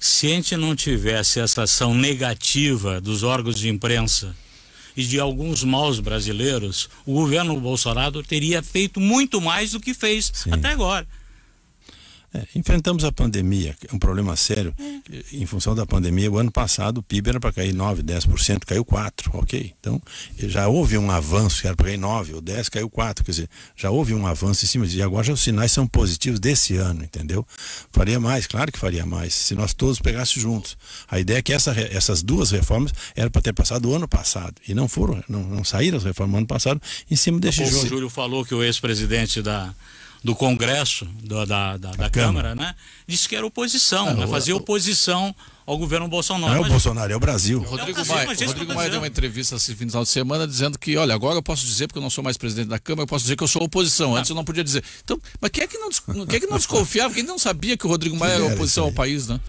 Se a gente não tivesse essa ação negativa dos órgãos de imprensa e de alguns maus brasileiros, o governo Bolsonaro teria feito muito mais do que fez Sim. até agora. É, enfrentamos a pandemia, é um problema sério. É. Em função da pandemia, o ano passado o PIB era para cair 9, 10%, caiu 4%, ok? Então, já houve um avanço, era para cair 9 ou 10, caiu 4, quer dizer, já houve um avanço em cima disso. E agora já os sinais são positivos desse ano, entendeu? Faria mais, claro que faria mais, se nós todos pegássemos juntos. A ideia é que essa, essas duas reformas eram para ter passado o ano passado, e não foram, não, não saíram as reformas no ano passado em cima desse jogo. O Júlio falou que o ex-presidente da do Congresso, do, da, da, da Câmara, Câmara, né? Disse que era oposição, ah, né? fazia oposição ao governo Bolsonaro. Não é o Bolsonaro, é o Brasil. O Rodrigo, é o Brasil, Maia, o Rodrigo Maia deu uma entrevista esse final de semana dizendo que, olha, agora eu posso dizer, porque eu não sou mais presidente da Câmara, eu posso dizer que eu sou oposição. Antes eu não podia dizer. Então, mas quem é que não, quem é que não desconfiava, quem não sabia que o Rodrigo Maia era oposição ao né? país, né?